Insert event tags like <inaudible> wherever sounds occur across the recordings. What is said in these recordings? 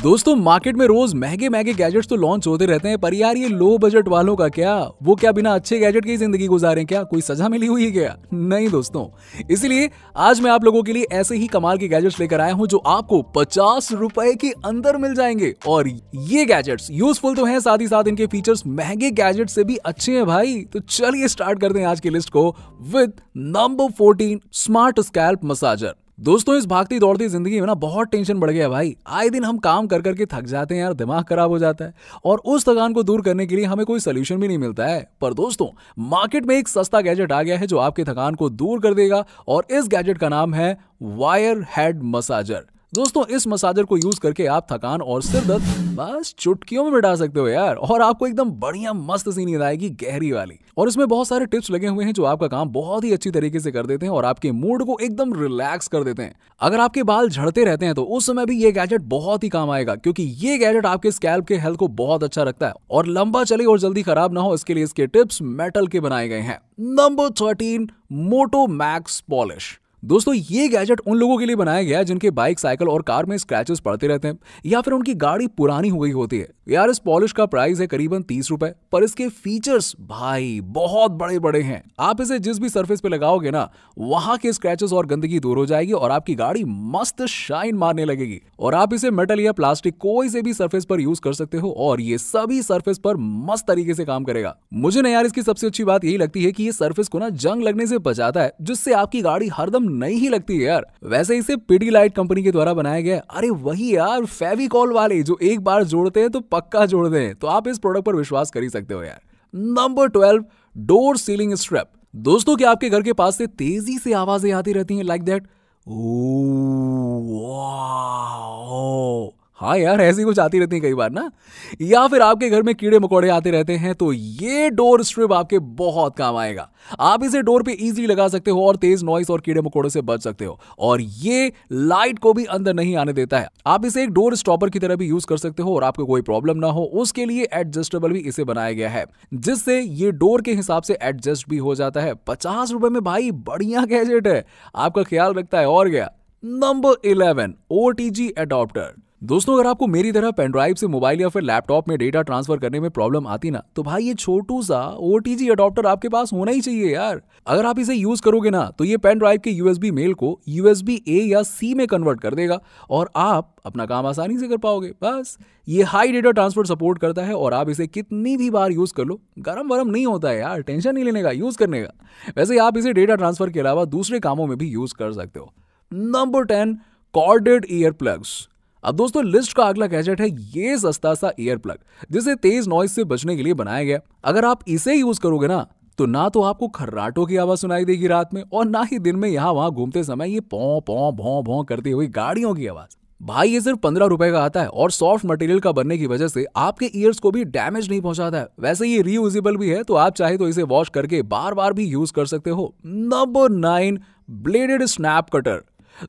दोस्तों मार्केट में रोज महंगे महंगे गैजेट्स तो लॉन्च होते रहते हैं पर यार ये लो बजट वालों का क्या वो क्या बिना अच्छे गैजेट की जिंदगी गुजारे क्या कोई सजा मिली हुई है क्या नहीं दोस्तों इसलिए आज मैं आप लोगों के लिए ऐसे ही कमाल के गैजेट्स लेकर आया हूँ जो आपको पचास रुपए के अंदर मिल जाएंगे और ये गैजेट्स यूजफुल तो है साथ ही साथ इनके फीचर्स महंगे गैजेट से भी अच्छे हैं भाई तो चलिए स्टार्ट करते हैं आज की लिस्ट को with number fourteen smart scalp massager दोस्तों इस भागती दौड़ती जिंदगी में ना बहुत टेंशन बढ़ गया भाई आए दिन हम काम कर करके थक जाते हैं यार दिमाग खराब हो जाता है और उस थकान को दूर करने के लिए हमें कोई सोल्यूशन भी नहीं मिलता है पर दोस्तों मार्केट में एक सस्ता गैजेट आ गया है जो आपके थकान को दूर कर देगा और इस गैजेट का नाम है वायर हेड मसाजर दोस्तों इस मसाजर को यूज करके आप थकान और सिर दर्द बस चुटकियों में मिटा सकते हो यार और आपको एकदम बढ़िया मस्त सी नींद आएगी गहरी वाली और इसमें बहुत सारे टिप्स लगे हुए हैं जो आपका काम बहुत ही अच्छी तरीके से कर देते हैं और आपके मूड को एकदम रिलैक्स कर देते हैं अगर आपके बाल झड़ते रहते हैं तो उस समय भी ये गैजेट बहुत ही काम आएगा क्योंकि ये गैजेट आपके स्कैल्प के हेल्थ को बहुत अच्छा रखता है और लंबा चले और जल्दी खराब ना हो इसके लिए इसके टिप्स मेटल के बनाए गए हैं number thirteen Moto Max polish दोस्तों ये गैजेट उन लोगों के लिए बनाया गया है जिनके बाइक साइकिल और कार में स्क्रैचेस पड़ते रहते हैं या फिर उनकी गाड़ी पुरानी हो गई होती है यार इस पॉलिश का प्राइस है करीबन तीस रुपए पर इसके फीचर्स भाई बहुत बड़े बड़े हैं आप इसे जिस भी सर्फेस पे लगाओगे ना वहां के स्क्रैचेस और गंदगी दूर हो जाएगी और आपकी गाड़ी मस्त शाइन मारने लगेगी और आप इसे मेटल या प्लास्टिक कोई से भी सर्फेस पर यूज कर सकते हो और ये सभी सर्फेस पर मस्त तरीके से काम करेगा मुझे ना यार इसकी सबसे अच्छी बात यही लगती है कि ये सर्फेस को ना जंग लगने से बचाता है जिससे आपकी गाड़ी हरदम नहीं ही लगती है यार वैसे इसे पीडी लाइट कंपनी के द्वारा बनाया गया अरे वही यार फेविकॉल वाले जो एक बार जोड़ते हैं तो पक्का जोड़ते हैं तो आप इस प्रोडक्ट पर विश्वास कर ही सकते हो यार number twelve door sealing strip दोस्तों क्या आपके घर के पास से तेजी से आवाजें आती रहती हैं लाइक दैट ओ हाँ यार ऐसी कुछ आती रहती है कई बार ना या फिर आपके घर में कीड़े मकोड़े आते रहते हैं तो ये डोर स्ट्रिप आपके बहुत काम आएगा आप इसे डोर पे इजीली लगा सकते हो और तेज नॉइस और कीड़े मकोड़े से बच सकते हो और ये लाइट को भी अंदर नहीं आने देता है आप इसे एक डोर स्टॉपर की तरह भी यूज कर सकते हो और आपको कोई प्रॉब्लम ना हो उसके लिए एडजस्टेबल भी इसे बनाया गया है जिससे ये डोर के हिसाब से एडजस्ट भी हो जाता है पचास रुपए में भाई बढ़िया गैजेट है आपका ख्याल रखता है और गया number eleven O T G adapter दोस्तों अगर आपको मेरी तरह पेनड्राइव से मोबाइल या फिर लैपटॉप में डेटा ट्रांसफर करने में प्रॉब्लम आती ना तो भाई ये छोटू सा ओ अडॉप्टर आपके पास होना ही चाहिए यार अगर आप इसे यूज करोगे ना तो ये पेन ड्राइव के यूएसबी मेल को यूएसबी ए या सी में कन्वर्ट कर देगा और आप अपना काम आसानी से कर पाओगे बस ये हाई डेटा ट्रांसफर सपोर्ट करता है और आप इसे कितनी भी बार यूज कर लो गरम वरम नहीं होता है यार टेंशन नहीं लेने का यूज करने का वैसे आप इसे डेटा ट्रांसफर के अलावा दूसरे कामों में भी यूज कर सकते हो number ten corded ear plugs अब दोस्तों लिस्ट का अगला गैजेट है ये सस्ता सा ईयर प्लग जिसे तेज नॉइज से बचने के लिए बनाया गया अगर आप इसे यूज करोगे ना तो ना तो आपको खर्राटों की आवाज सुनाई देगी रात में और ना ही दिन में यहाँ वहां घूमते समय ये पौ पौ भौ भौ करती हुई गाड़ियों की आवाज भाई ये सिर्फ पंद्रह रुपए का आता है और सॉफ्ट मटेरियल का बनने की वजह से आपके ईयर्स को भी डैमेज नहीं पहुंचाता है वैसे ये रीयूजेबल भी है तो आप चाहे तो इसे वॉश करके बार बार भी यूज कर सकते हो number nine bladed snap cutter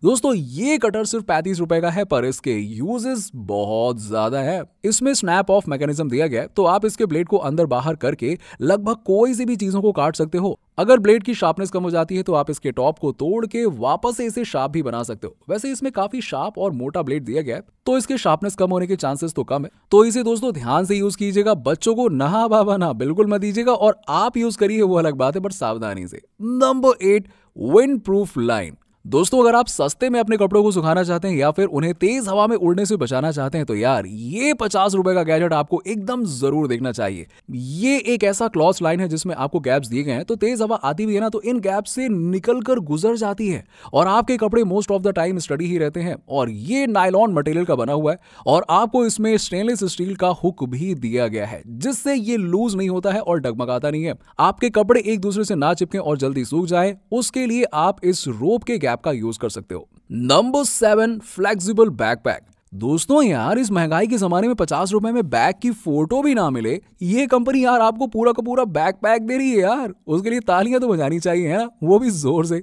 दोस्तों ये कटर सिर्फ पैंतीस रुपए का है पर इसके यूजेस बहुत ज्यादा है इसमें स्नैप ऑफ मैकेनिज्म दिया गया तो आप इसके ब्लेड को अंदर बाहर करके लगभग कोई सी भी चीजों को काट सकते हो अगर ब्लेड की शार्पनेस कम हो जाती है तो आप इसके टॉप को तोड़ के वापस इसे शार्प भी बना सकते हो वैसे इसमें काफी शार्प और मोटा ब्लेड दिया गया है तो इसके शार्पनेस कम होने के चांसेस तो कम है तो इसे दोस्तों ध्यान से यूज कीजिएगा बच्चों को नहा बाबा ना बिल्कुल मत दीजिएगा और आप यूज करिए वो अलग बात है बट सावधानी से number eight windproof line दोस्तों अगर आप सस्ते में अपने कपड़ों को सुखाना चाहते हैं या फिर उन्हें तेज हवा में उड़ने से बचाना चाहते हैं तो यार ये पचास रुपए का गैजेट आपको एकदम जरूर देखना चाहिए ये एक ऐसा क्लॉथ लाइन है जिसमें आपको गैप्स दिए गए हैं तो तेज हवा आती भी है ना तो इन गैप से निकल कर गुजर जाती है और आपके कपड़े मोस्ट ऑफ द टाइम स्टडी ही रहते हैं और ये नायलॉन मटेरियल का बना हुआ है और आपको इसमें स्टेनलेस स्टील का हुक भी दिया गया है जिससे ये लूज नहीं होता है और डगमगाता नहीं है आपके कपड़े एक दूसरे से ना चिपके और जल्दी सूख जाए उसके लिए आप इस रोप के गैप ऐप का यूज कर सकते हो नंबर सेवन फ्लेक्सिबल बैकपैक दोस्तों यार इस महंगाई के जमाने में पचास रुपए में बैग की फोटो भी ना मिले ये कंपनी यार आपको पूरा का पूरा बैग पैक दे रही है यार उसके लिए तालियां तो बजानी चाहिए है ना वो भी जोर से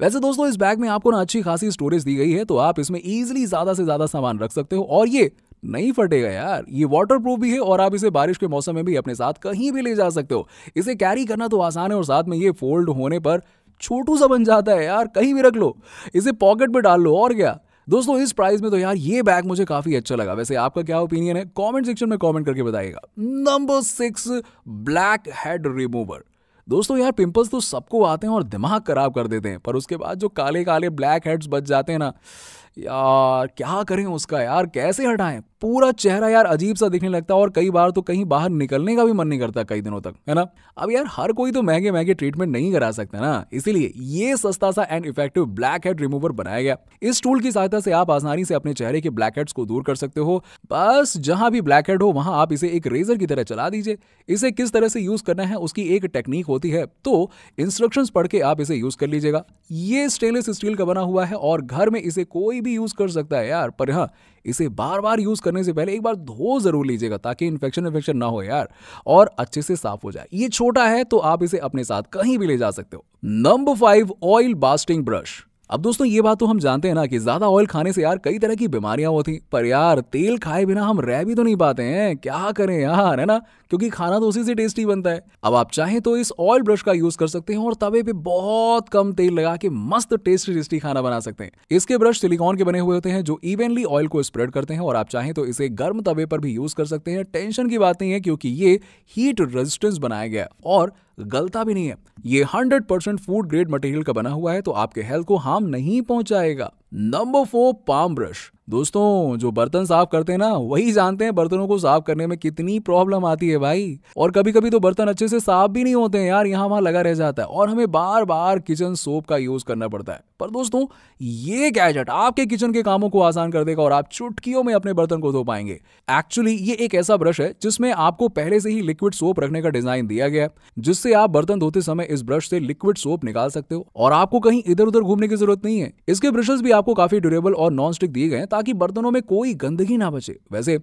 वैसे दोस्तों इस बैग में आपको ना अच्छी खासी स्टोरेज दी गई है तो आप इसमें इजिली ज्यादा से ज्यादा सामान रख सकते हो और ये नहीं फटेगा यार ये वाटर भी है और आप इसे बारिश के मौसम में भी अपने साथ कहीं भी ले जा सकते हो इसे कैरी करना तो आसान है और साथ में ये फोल्ड होने पर छोटू सा बन जाता है यार कहीं भी रख लो इसे पॉकेट में डाल लो और क्या दोस्तों इस प्राइस में तो यार ये बैग मुझे काफी अच्छा लगा वैसे आपका क्या ओपिनियन है कमेंट सेक्शन में कमेंट करके बताइएगा number six blackhead remover दोस्तों यार पिंपल्स तो सबको आते हैं और दिमाग खराब कर देते हैं पर उसके बाद जो काले काले ब्लैक हेड्स बच जाते हैं ना यार क्या करें उसका यार कैसे हटाएं पूरा चेहरा यार अजीब सा दिखने लगता है और कई बार तो कहीं बाहर निकलने का भी मन नहीं करता कई दिनों तक है ना अब यार हर कोई तो महंगे महंगे ट्रीटमेंट नहीं करा सकता ना इसीलिए ये सस्ता सा and effective blackhead remover बनाया गया इस टूल की सहायता से आप आसानी से अपने चेहरे के ब्लैक हेड्स को दूर कर सकते हो बस जहां भी ब्लैक हेड हो वहां आप इसे एक रेजर की तरह चला दीजिए इसे किस तरह से यूज करना है उसकी एक टेक्निक होती है तो इंस्ट्रक्शन पढ़ के आप इसे यूज कर लीजिएगा ये स्टेनलेस स्टील का बना हुआ है और घर में इसे कोई कोई भी यूज़ कर सकता है यार पर हाँ इसे बार बार यूज़ करने से पहले एक बार धो ज़रूर लीजिएगा ताकि इन्फेक्शन इन्फेक्शन ना हो यार और अच्छे से साफ हो जाए ये छोटा है तो आप इसे अपने साथ कहीं भी ले जा सकते हो number five oil basting brush अब दोस्तों ये बात तो हम जानते हैं ना कि ज्यादा ऑयल खाने से यार कई तरह की बीमारियां होती पर यार तेल खाए बिना हम रह भी तो नहीं पाते हैं क्या करें यार है ना क्योंकि खाना तो उसी से टेस्टी बनता है अब आप चाहें तो इस ऑयल ब्रश का यूज कर सकते हैं और तवे पे बहुत कम तेल लगा के मस्त टेस्टी टेस्टी खाना बना सकते हैं इसके ब्रश सिलिकॉन के बने हुए होते हैं जो इवेनली ऑयल को स्प्रेड करते हैं और आप चाहें तो इसे गर्म तवे पर भी यूज कर सकते हैं टेंशन की बात नहीं है क्योंकि ये हीट रेजिस्टेंस बनाया गया और गलता भी नहीं है ये hundred percent food grade material का बना हुआ है तो आपके हेल्थ को हार्म नहीं पहुंचाएगा नंबर फोर पाम ब्रश दोस्तों जो बर्तन साफ करते हैं ना वही जानते हैं बर्तनों को साफ करने में कितनी प्रॉब्लम आती है भाई और कभी कभी तो बर्तन अच्छे से साफ भी नहीं होते हैं यार यहाँ वहां लगा रह जाता है और हमें बार बार किचन सोप का यूज करना पड़ता है पर दोस्तों ये गैजेट आपके किचन के कामों को आसान कर देगा और आप चुटकियों में अपने बर्तन को धो पाएंगे एक्चुअली ये एक ऐसा ब्रश है जिसमें आपको पहले से ही लिक्विड सोप रखने का डिजाइन दिया गया है जिससे आप बर्तन धोते समय इस ब्रश से लिक्विड सोप निकाल सकते हो और आपको कहीं इधर उधर घूमने की जरूरत नहीं है इसके ब्रशेस भी आपको काफ़ी ड्यूरेबल और नॉन स्टिक दिए गए हैं ताकि बर्तनों में कोई गंदगी ना बचे वैसे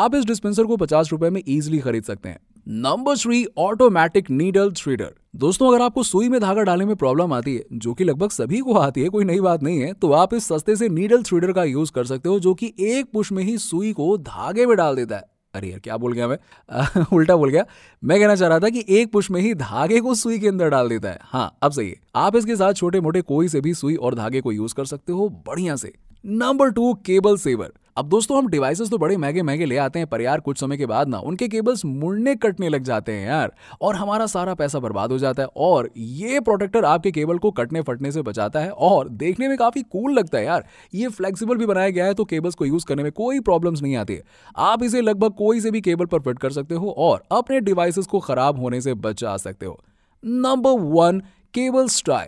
आप इस डिस्पेंसर को पचास रुपए में इजिली खरीद सकते हैं number three automatic needle threader दोस्तों अगर आपको सुई में धागा डालने में प्रॉब्लम आती है जो कि लगभग सभी को आती है कोई नई बात नहीं है तो आप इस सस्ते से नीडल थ्रीडर का यूज कर सकते हो जो कि एक पुश में ही सुई को धागे में डाल देता है अरे यार क्या बोल गया मैं <laughs> उल्टा बोल गया मैं कहना चाह रहा था कि एक पुश में ही धागे को सुई के अंदर डाल देता है हाँ अब सही है आप इसके साथ छोटे मोटे कोई से भी सुई और धागे को यूज कर सकते हो बढ़िया से नंबर टू केबल सेवर अब दोस्तों हम डिवाइसेस तो बड़े महंगे महंगे ले आते हैं पर यार कुछ समय के बाद ना उनके केबल्स मुड़ने कटने लग जाते हैं यार और हमारा सारा पैसा बर्बाद हो जाता है और ये प्रोटेक्टर आपके केबल को कटने फटने से बचाता है और देखने में काफ़ी कूल लगता है यार ये फ्लेक्सिबल भी बनाया गया है तो केबल्स को यूज़ करने में कोई प्रॉब्लम्स नहीं आती है आप इसे लगभग कोई से भी केबल पर फिट कर सकते हो और अपने डिवाइसेस को ख़राब होने से बचा सकते हो नंबर वन केबल ट्राई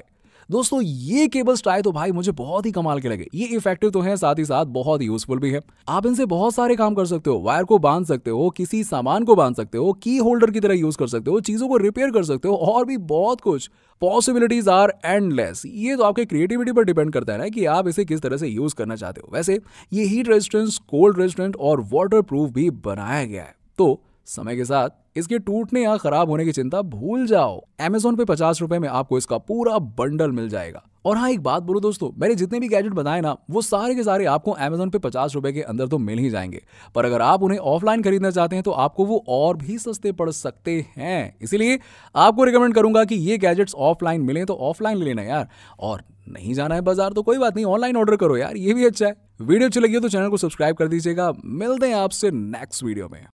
दोस्तों ये केबल्स ट्राई तो भाई मुझे बहुत ही कमाल के लगे ये इफेक्टिव तो है साथ ही साथ बहुत यूजफुल भी है आप इनसे बहुत सारे काम कर सकते हो वायर को बांध सकते हो किसी सामान को बांध सकते हो की होल्डर की तरह यूज कर सकते हो चीजों को रिपेयर कर सकते हो और भी बहुत कुछ पॉसिबिलिटीज आर एंडलेस ये तो आपके क्रिएटिविटी पर डिपेंड करता है ना कि आप इसे किस तरह से यूज करना चाहते हो वैसे ये हीट रेजिस्टेंस कोल्ड रेजिस्टेंट और वाटर प्रूफ भी बनाया गया है तो समय के साथ इसके टूटने या खराब होने की चिंता भूल जाओ अमेजोन पे पचास रुपए में आपको इसका पूरा बंडल मिल जाएगा और हाँ एक बात बोलो दोस्तों मैंने जितने भी गैजेट बताए ना वो सारे के सारे आपको अमेजोन पे पचास रुपए के अंदर तो मिल ही जाएंगे पर अगर आप उन्हें ऑफलाइन खरीदना चाहते हैं तो आपको वो और भी सस्ते पड़ सकते हैं इसीलिए आपको रिकमेंड करूंगा कि ये गैजेट्स ऑफलाइन मिले तो ऑफलाइन ले लेना यार और नहीं जाना है बाजार तो कोई बात नहीं ऑनलाइन ऑर्डर करो यार ये भी अच्छा है वीडियो अच्छी लगी हो तो चैनल को सब्सक्राइब कर दीजिएगा मिलते हैं आपसे नेक्स्ट वीडियो में